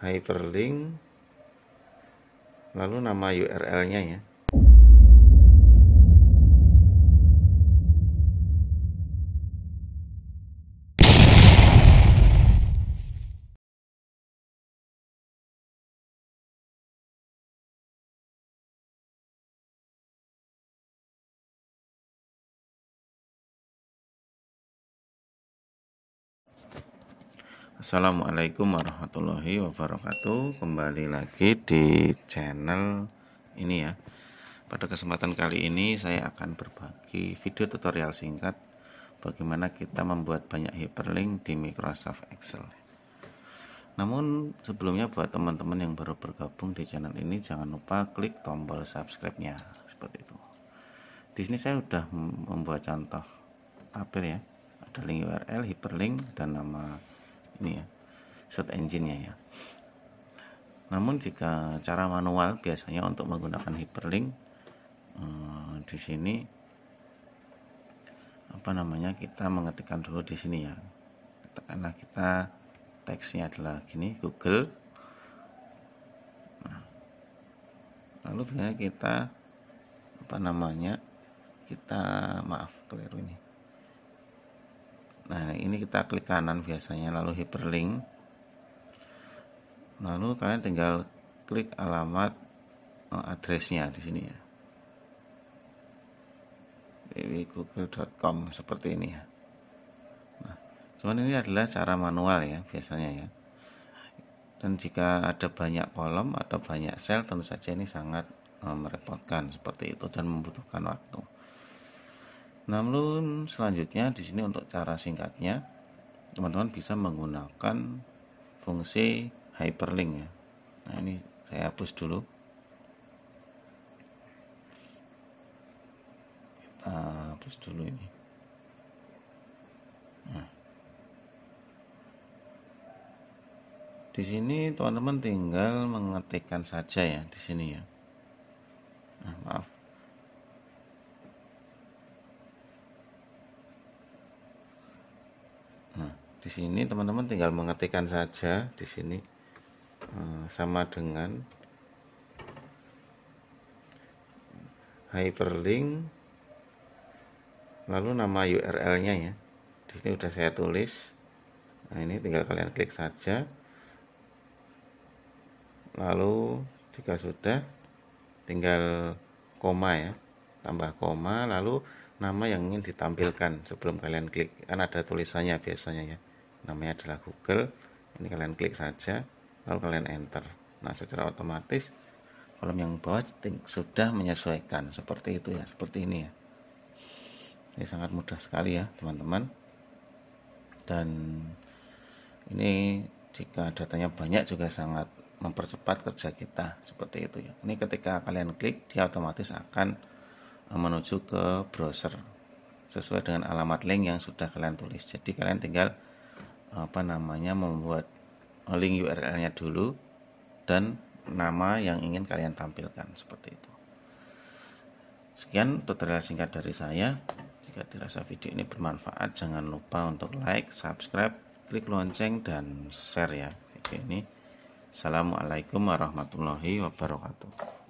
hyperlink lalu nama URL-nya ya Assalamualaikum warahmatullahi wabarakatuh Kembali lagi di channel ini ya Pada kesempatan kali ini saya akan berbagi video tutorial singkat Bagaimana kita membuat banyak hyperlink di Microsoft Excel Namun sebelumnya buat teman-teman yang baru bergabung di channel ini Jangan lupa klik tombol subscribe-nya Seperti itu Di sini saya sudah membuat contoh tabel ya Ada link URL, hyperlink, dan nama ini ya search engine-nya ya namun jika cara manual biasanya untuk menggunakan hyperlink eh, di sini apa namanya kita mengetikkan dulu di sini ya katakanlah kita teksnya adalah gini Google nah, lalu kita apa namanya kita maaf keliru ini nah ini kita klik kanan biasanya lalu hyperlink lalu kalian tinggal klik alamat oh, addressnya di sini ya www.google.com seperti ini ya nah, cuman ini adalah cara manual ya biasanya ya dan jika ada banyak kolom atau banyak sel tentu saja ini sangat eh, merepotkan seperti itu dan membutuhkan waktu namun selanjutnya di sini untuk cara singkatnya teman-teman bisa menggunakan fungsi hyperlink ya. Nah ini saya hapus dulu. Kita hapus dulu ini. Nah. Di sini teman-teman tinggal mengetikkan saja ya di sini ya. Nah, maaf di sini teman-teman tinggal mengetikkan saja di sini eh, sama dengan hyperlink lalu nama URL nya ya di sini sudah saya tulis nah ini tinggal kalian klik saja lalu jika sudah tinggal koma ya tambah koma lalu nama yang ingin ditampilkan sebelum kalian klik kan ada tulisannya biasanya ya namanya adalah Google ini kalian klik saja lalu kalian enter nah secara otomatis kolom yang bawah sudah menyesuaikan seperti itu ya seperti ini ya ini sangat mudah sekali ya teman-teman dan ini jika datanya banyak juga sangat mempercepat kerja kita seperti itu ya ini ketika kalian klik dia otomatis akan eh, menuju ke browser sesuai dengan alamat link yang sudah kalian tulis jadi kalian tinggal apa namanya membuat link URL-nya dulu dan nama yang ingin kalian tampilkan seperti itu. Sekian tutorial singkat dari saya. Jika dirasa video ini bermanfaat, jangan lupa untuk like, subscribe, klik lonceng dan share ya Oke ini. Assalamualaikum warahmatullahi wabarakatuh.